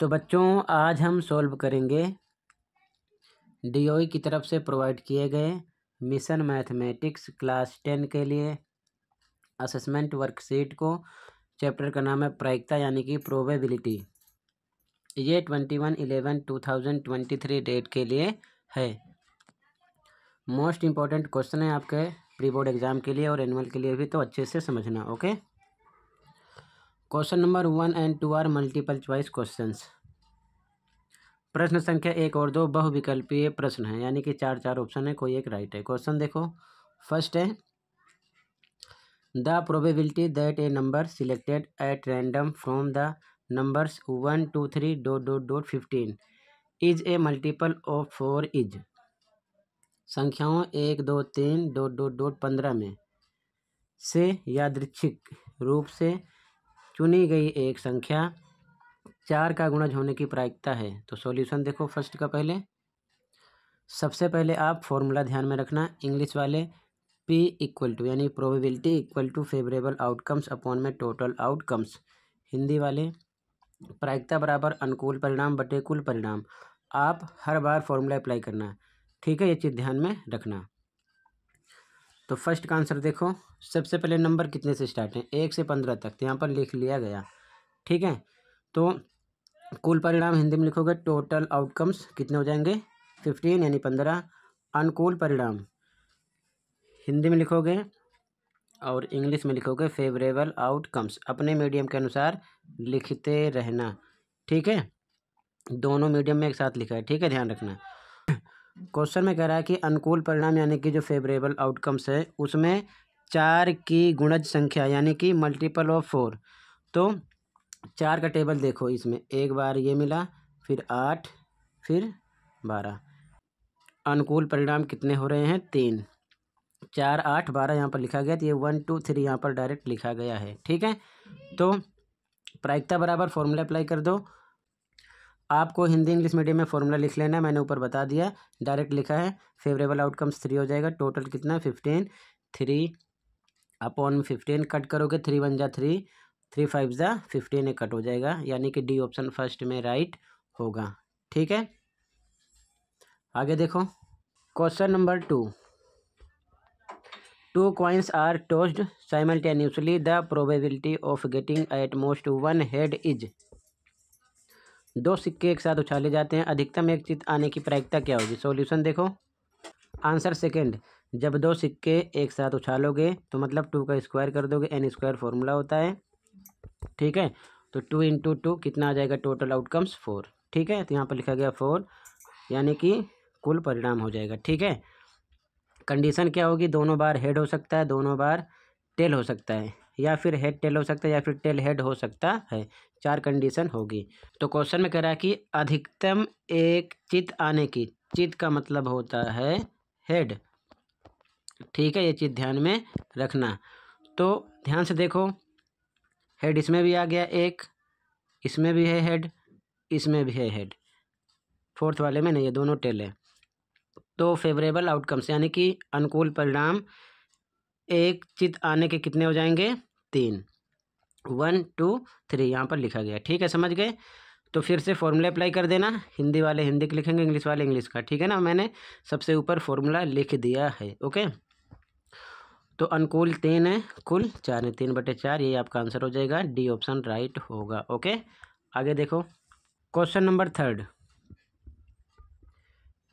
तो बच्चों आज हम सॉल्व करेंगे डी e की तरफ से प्रोवाइड किए गए मिशन मैथमेटिक्स क्लास टेन के लिए असेसमेंट वर्कशीट को चैप्टर का नाम है प्रायिकता यानी कि प्रोबेबिलिटी ये twenty one eleven two thousand twenty three date के लिए है मोस्ट इम्पॉर्टेंट क्वेश्चन है आपके प्री बोर्ड एग्ज़ाम के लिए और एनुअल के लिए भी तो अच्छे से समझना okay question number one and two are multiple choice questions प्रश्न संख्या एक और दो बहुविकल्पीय प्रश्न है यानी कि चार चार ऑप्शन है कोई एक राइट है क्वेश्चन देखो फर्स्ट है the probability that a number selected at random from the numbers one two three do dot dot fifteen is a multiple of four is संख्याओं एक दो तीन डॉट डोट डॉट पंद्रह में से यादृच्छिक रूप से चुनी गई एक संख्या चार का गुणज होने की प्रायिकता है तो सॉल्यूशन देखो फर्स्ट का पहले सबसे पहले आप फॉर्मूला ध्यान में रखना इंग्लिश वाले पी इक्वल टू यानी probability equal to favourable outcomes upon में टोटल आउटकम्स हिंदी वाले प्रायिकता बराबर अनुकूल परिणाम बटे कुल परिणाम आप हर बार फॉर्मूला अप्लाई करना ठीक है ये चीज़ ध्यान में रखना तो फर्स्ट का आंसर देखो सबसे पहले नंबर कितने से स्टार्ट हैं एक से पंद्रह तक तो यहाँ पर लिख लिया गया ठीक है तो कुल परिणाम हिंदी में लिखोगे टोटल आउटकम्स कितने हो जाएंगे फिफ्टीन यानी पंद्रह अनुकूल परिणाम हिंदी में लिखोगे और इंग्लिश में लिखोगे फेवरेबल आउटकम्स अपने मीडियम के अनुसार लिखते रहना ठीक है दोनों मीडियम में एक साथ लिखा है ठीक है ध्यान रखना क्वेश्चन में कह रहा है कि अनुकूल परिणाम यानी कि जो फेवरेबल आउटकम्स है उसमें चार की गुणज संख्या यानी कि मल्टीपल ऑफ फोर तो चार का टेबल देखो इसमें एक बार ये मिला फिर आठ फिर बारह अनुकूल परिणाम कितने हो रहे हैं तीन चार आठ बारह यहाँ पर लिखा गया तो ये वन टू थ्री यहाँ पर डायरेक्ट लिखा गया है ठीक है तो प्रायिकता बराबर फॉर्मूला अप्लाई कर दो आपको हिंदी इंग्लिश मीडियम में फॉर्मूला लिख लेना है मैंने ऊपर बता दिया डायरेक्ट लिखा है फेवरेबल आउटकम्स थ्री हो जाएगा टोटल कितना है fifteen three upon fifteen cut करोगे थ्री वन जा थ्री थ्री फाइव ज़ा फिफ्टीन ए कट हो जाएगा यानी कि डी ऑप्शन फर्स्ट में राइट होगा ठीक है आगे देखो question number two two coins are tossed simultaneously the probability of getting at most one head is दो सिक्के एक साथ उछाले जाते हैं अधिकतम एक चित आने की प्रायिकता क्या होगी सॉल्यूशन देखो आंसर सेकंड जब दो सिक्के एक साथ उछालोगे तो मतलब टू का स्क्वायर कर दोगे एन स्क्वायर फॉर्मूला होता है ठीक है तो टू इंटू टू कितना आ जाएगा टोटल आउटकम्स फोर ठीक है तो यहाँ पर लिखा गया फोर यानी कि कुल परिणाम हो जाएगा ठीक है कंडीशन क्या होगी दोनों बार हेड हो सकता है दोनों बार टेल हो सकता है या फिर हेड टेल हो सकता है या फिर टेल हेड हो सकता है चार कंडीशन होगी तो क्वेश्चन में कह रहा है कि अधिकतम एक चित आने की चित का मतलब होता है हेड ठीक है ये चीज़ ध्यान में रखना तो ध्यान से देखो हेड इसमें भी आ गया एक इसमें भी है हेड इसमें भी है हेड फोर्थ वाले में नहीं ये दोनों टेल है तो फेवरेबल आउटकम्स यानी कि अनुकूल परिणाम एक चित आने के कितने हो जाएंगे तीन वन टू थ्री यहाँ पर लिखा गया ठीक है समझ गए तो फिर से फॉर्मूला अप्लाई कर देना हिंदी वाले हिंदी के लिखेंगे इंग्लिश वाले इंग्लिश का ठीक है ना मैंने सबसे ऊपर फॉर्मूला लिख दिया है ओके तो अनुकूल तीन है कुल चार है तीन बटे चार ये आपका आंसर हो जाएगा डी ऑप्शन राइट होगा ओके आगे देखो question number third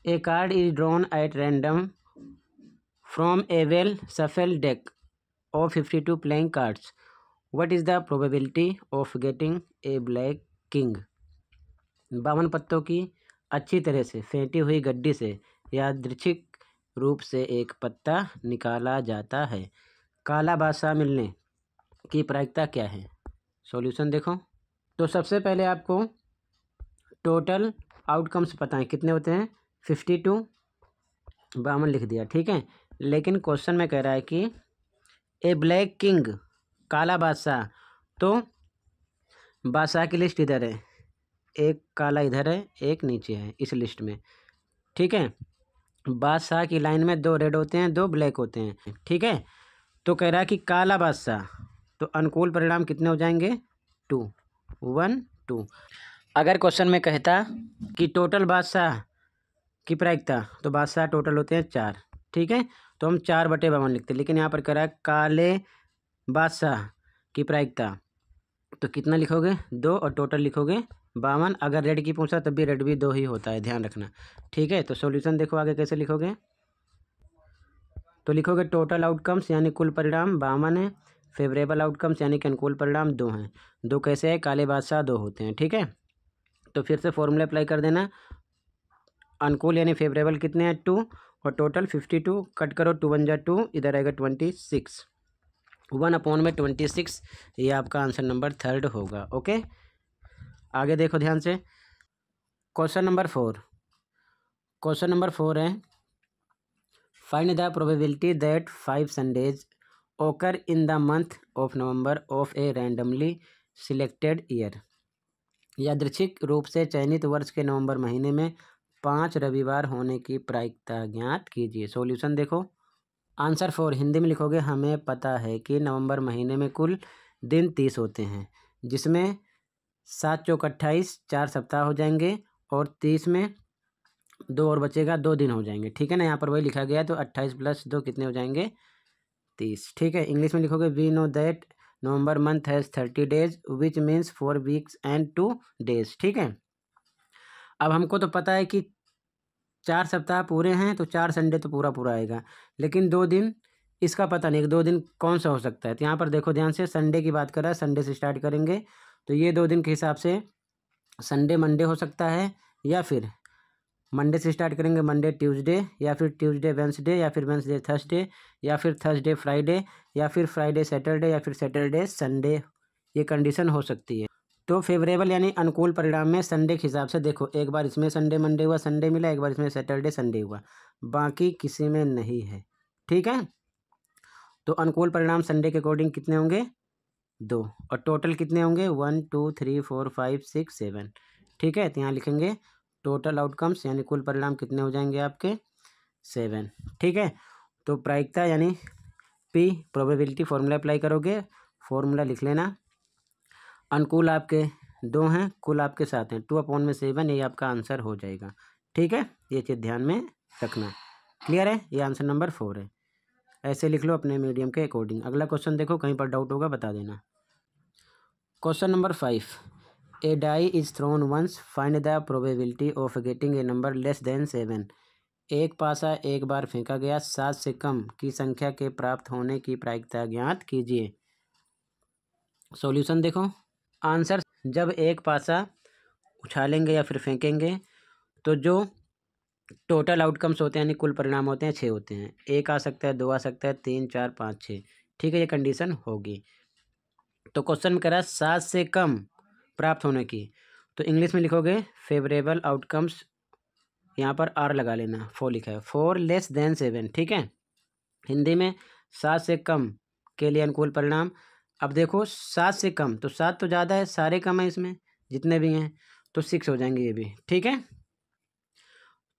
a card is drawn at random from a well shuffled deck fifty 52 playing cards what is the probability of getting a black king बावन पत्तों की अच्छी तरह से फेंटी हुई गड्डी से दृक्षिक रूप से एक पत्ता निकाला जाता है काला बादशाह मिलने की प्रायिकता क्या है सॉल्यूशन देखो तो सबसे पहले आपको टोटल आउटकम्स पता है कितने होते हैं फिफ्टी टू बावन लिख दिया ठीक है लेकिन क्वेश्चन में कह रहा है कि ए ब्लैक किंग काला बादशाह तो बादशाह की लिस्ट इधर है एक काला इधर है एक नीचे है इस लिस्ट में ठीक है बादशाह की लाइन में दो रेड होते हैं दो ब्लैक होते हैं ठीक है तो कह रहा है कि काला बादशाह तो अनुकूल परिणाम कितने हो जाएंगे टू वन टू अगर क्वेश्चन में कहता कि टोटल बादशाह की प्रायिकता तो बादशाह टोटल होते हैं चार ठीक है तो हम चार बटे बावन लिखते हैं लेकिन यहाँ पर कह रहा है काले बादशाह की प्रायिकता तो कितना लिखोगे दो और टोटल लिखोगे बावन अगर रेड की पूछा तब भी रेड भी दो ही होता है ध्यान रखना ठीक है तो सॉल्यूशन देखो आगे कैसे लिखोगे तो लिखोगे टोटल आउटकम्स यानी कुल परिणाम बावन है फेवरेबल आउटकम्स यानी कि अनुकूल परिणाम दो हैं दो कैसे है काले बादशाह दो होते हैं ठीक है तो फिर से फॉर्मूला अप्लाई कर देना अनुकूल यानी फेवरेबल कितने हैं टू और टोटल फिफ्टी टू कट करो टू वन जै टू इधर आएगा ट्वेंटी सिक्स वन अपॉन में ट्वेंटी सिक्स ये आपका आंसर नंबर थर्ड होगा ओके आगे देखो ध्यान से question number four question number four है find the probability that five Sundays occur in the month of November of a randomly selected year यादृच्छिक रूप से चयनित वर्ष के नवंबर महीने में पाँच रविवार होने की प्रायिकता ज्ञात कीजिए सॉल्यूशन देखो आंसर फोर हिंदी में लिखोगे हमें पता है कि नवंबर महीने में कुल दिन तीस होते हैं जिसमें सात चौक अट्ठाईस चार सप्ताह हो जाएंगे और तीस में दो और बचेगा दो दिन हो जाएंगे ठीक है ना यहाँ पर वही लिखा गया तो अट्ठाईस प्लस दो कितने हो जाएंगे तीस ठीक है इंग्लिश में लिखोगे we know that November month has thirty days which means four weeks and two days ठीक है अब हमको तो पता है कि चार सप्ताह पूरे हैं तो चार संडे तो पूरा पूरा आएगा लेकिन दो दिन इसका पता नहीं दो दिन कौन सा हो सकता है तो यहाँ पर देखो ध्यान से संडे की बात कर रहा है संडे से स्टार्ट करेंगे तो ये दो दिन के हिसाब से संडे मंडे हो सकता है या फिर मंडे से स्टार्ट करेंगे मंडे ट्यूसडे या फिर ट्यूसडे वेंसडे या फिर वेंसडे थर्सडे या फिर थर्सडे फ्राइडे या फिर फ्राइडे सैटरडे या फिर सैटरडे संडे ये कंडीशन हो सकती है तो फेवरेबल यानी अनुकूल परिणाम में संडे के हिसाब से देखो एक बार इसमें संडे मंडे हुआ संडे मिला एक बार इसमें सैटरडे संडे हुआ बाकी किसी में नहीं है ठीक है तो अनुकूल परिणाम संडे के अकॉर्डिंग कितने होंगे दो और टोटल कितने होंगे one two three four five six seven ठीक है तो यहाँ लिखेंगे टोटल आउटकम्स यानी कुल परिणाम कितने हो जाएंगे आपके सेवन ठीक है तो प्रायिकता यानी पी प्रोबेबिलिटी फार्मूला अप्लाई करोगे फार्मूला लिख लेना अनुकूल आपके दो हैं कुल आपके साथ हैं टू अपॉन में सेवन ये आपका आंसर हो जाएगा ठीक है ये चीज़ ध्यान में रखना क्लियर है ये आंसर नंबर फोर है ऐसे लिख लो अपने मीडियम के अकॉर्डिंग अगला क्वेश्चन देखो कहीं पर डाउट होगा बता देना question number five a die is thrown once find the probability of getting a number less than seven एक पासा एक बार फेंका गया सात से कम की संख्या के प्राप्त होने की प्रायिकता ज्ञात कीजिए सॉल्यूशन देखो आंसर जब एक पासा उछालेंगे या फिर फेंकेंगे तो जो टोटल आउटकम्स होते हैं यानी कुल परिणाम होते हैं छः होते हैं एक आ सकता है दो आ सकता है तीन चार पाँच छः ठीक है ये कंडीशन होगी तो क्वेश्चन में कह रहा है सात से कम प्राप्त होने की तो इंग्लिश में लिखोगे फेवरेबल आउटकम्स यहाँ पर आर लगा लेना फोर लिखा है फोर लेस देन सेवन ठीक है हिंदी में सात से कम के लिए अनुकूल परिणाम अब देखो सात से कम तो सात तो ज़्यादा है सारे कम हैं इसमें जितने भी हैं तो सिक्स हो जाएंगे ये भी ठीक है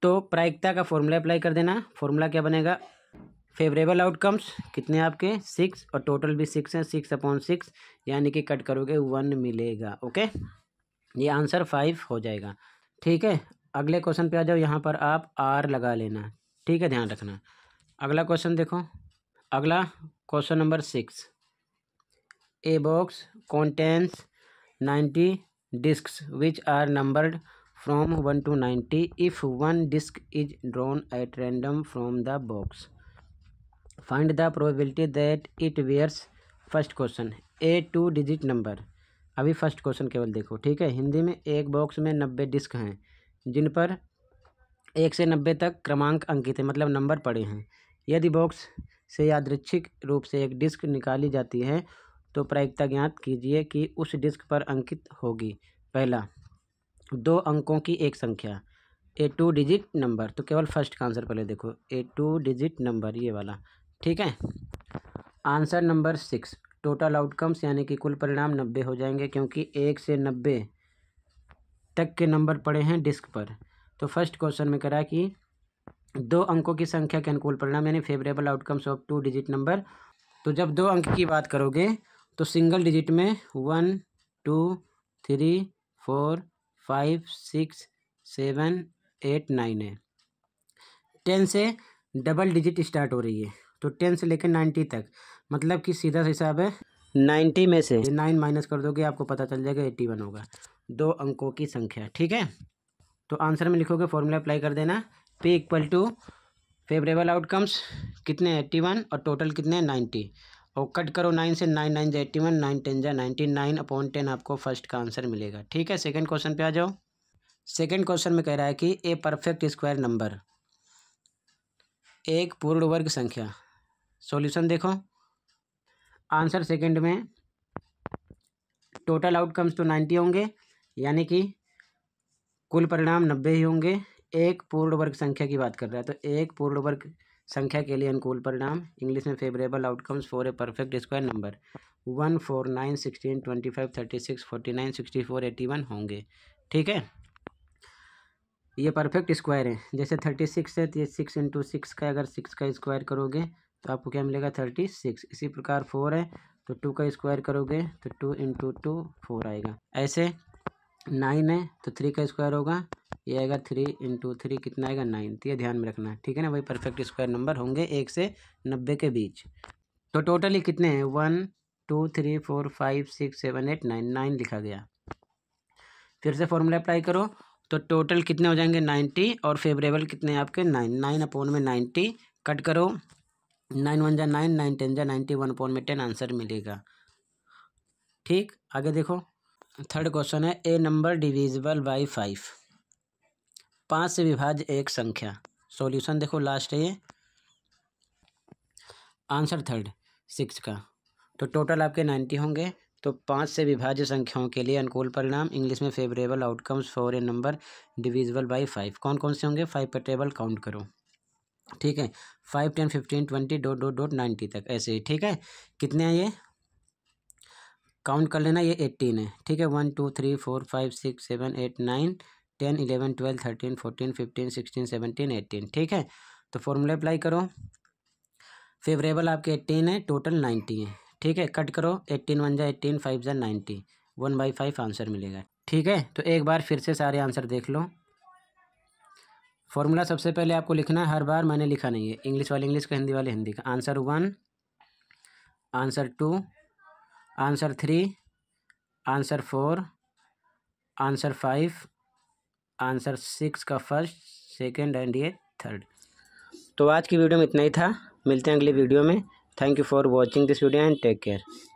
तो प्रायिकता का फॉर्मूला अप्लाई कर देना फॉर्मूला क्या बनेगा फेवरेबल आउटकम्स कितने आपके सिक्स और टोटल भी सिक्स हैं सिक्स अपॉन सिक्स यानी कि कट करोगे वन मिलेगा ओके ये आंसर फाइव हो जाएगा ठीक है अगले क्वेश्चन पे आ जाओ यहाँ पर आप आर लगा लेना ठीक है ध्यान रखना अगला क्वेश्चन देखो अगला question number six a box contains ninety discs which are numbered from one to ninety if one disc is drawn at random from the box find the probability that it bears first question a two digit number अभी first question केवल देखो ठीक है हिंदी में एक box में नब्बे disc हैं जिन पर एक से नब्बे तक क्रमांक अंकित है मतलब नंबर पड़े हैं यदि बॉक्स से यादृच्छिक रूप से एक डिस्क निकाली जाती है तो प्रायिकता ज्ञात कीजिए कि उस डिस्क पर अंकित होगी पहला दो अंकों की एक संख्या ए टू डिजिट नंबर तो केवल फर्स्ट का आंसर पहले देखो ए टू डिजिट नंबर ये वाला ठीक है answer number six total outcomes यानी कि कुल परिणाम नब्बे हो जाएंगे क्योंकि एक से नब्बे तक के नंबर पड़े हैं डिस्क पर तो फर्स्ट क्वेश्चन में करा कि दो अंकों की संख्या के अनुकूल परिणाम यानी favourable outcomes of two digit number तो जब दो अंक की बात करोगे तो सिंगल डिजिट में one two three four five six seven eight nine है टेन से डबल डिजिट स्टार्ट हो रही है तो टेन से लेकर नाइन्टी तक मतलब कि सीधा सा हिसाब है नाइन्टी में से नाइन माइनस कर दोगे आपको पता चल जाएगा एट्टी वन होगा दो अंकों की संख्या ठीक है तो आंसर में लिखोगे फॉर्मूला अप्लाई कर देना P equal to favourable outcomes कितने एट्टी वन और टोटल कितने नाइन्टी और कट करो नाइन से नाइन नाइन जो एट्टी वन नाइन टेन जो नाइन्टी नाइन अपॉन टेन आपको फर्स्ट का आंसर मिलेगा ठीक है सेकेंड क्वेश्चन पे आ जाओ सेकेंड क्वेश्चन में कह रहा है कि ए परफेक्ट स्क्वायर नंबर एक पूर्ण वर्ग संख्या सॉल्यूशन देखो आंसर सेकंड में टोटल आउटकम्स तो नाइन्टी होंगे यानी कि कुल परिणाम नब्बे ही होंगे एक पूर्ण वर्ग संख्या की बात कर रहा है तो एक पूर्ण वर्ग संख्या के लिए अनुकूल परिणाम इंग्लिश में favourable outcomes for a perfect square number one four nine sixteen twenty five thirty six forty nine sixty four eighty one होंगे ठीक है ये परफेक्ट स्क्वायर है जैसे थर्टी सिक्स है तो ये सिक्स इंटू सिक्स का अगर सिक्स का स्क्वायर करोगे तो आपको क्या मिलेगा थर्टी सिक्स इसी प्रकार फोर है तो टू का स्क्वायर करोगे तो टू इंटू टू फोर आएगा ऐसे नाइन है तो थ्री का स्क्वायर होगा ये आएगा थ्री इंटू थ्री कितना आएगा नाइन तो ये ध्यान में रखना है ठीक है ना वही परफेक्ट स्क्वायर नंबर होंगे एक से नब्बे के बीच तो टोटली कितने हैं one two three four five six seven eight nine nine लिखा गया फिर से फॉर्मूला अप्लाई करो तो टोटल कितने हो जाएंगे नाइन्टी और फेवरेबल कितने हैं आपके नाइन नाइन अपोन में नाइन्टी कट करो नाइन वन जा नाइन नाइन टेन जा नाइन्टी वन अपोन में टेन आंसर मिलेगा ठीक आगे देखो थर्ड क्वेश्चन है a number divisible by five पाँच से विभाज्य एक संख्या सॉल्यूशन देखो लास्ट है ये आंसर थर्ड सिक्स का तो टोटल आपके नाइन्टी होंगे तो पाँच से विभाज्य संख्याओं के लिए अनुकूल परिणाम इंग्लिश में favourable outcomes for a number divisible by five कौन कौन से होंगे फाइव पर टेबल काउंट करो ठीक है five ten fifteen twenty dot dot dot ninety तक ऐसे ही ठीक है कितने हैं ये काउंट कर लेना ये एट्टीन है ठीक है one two three four five six seven eight nine ten eleven twelve thirteen fourteen fifteen sixteen seventeen eighteen ठीक है तो फॉर्मूला अप्लाई करो फेवरेबल आपके एट्टीन है टोटल नाइन्टी है ठीक है कट करो एट्टीन वन जा एट्टीन फाइव जा ninety one by five answer मिलेगा ठीक है तो एक बार फिर से सारे आंसर देख लो फॉर्मूला सबसे पहले आपको लिखना है हर बार मैंने लिखा नहीं है इंग्लिश वाले इंग्लिश का हिंदी वाले हिंदी का answer one answer two answer three answer four answer five answer six का फर्स्ट सेकेंड एंड ये थर्ड तो आज की वीडियो में इतना ही था मिलते हैं अगली वीडियो में thank you for watching this video and take care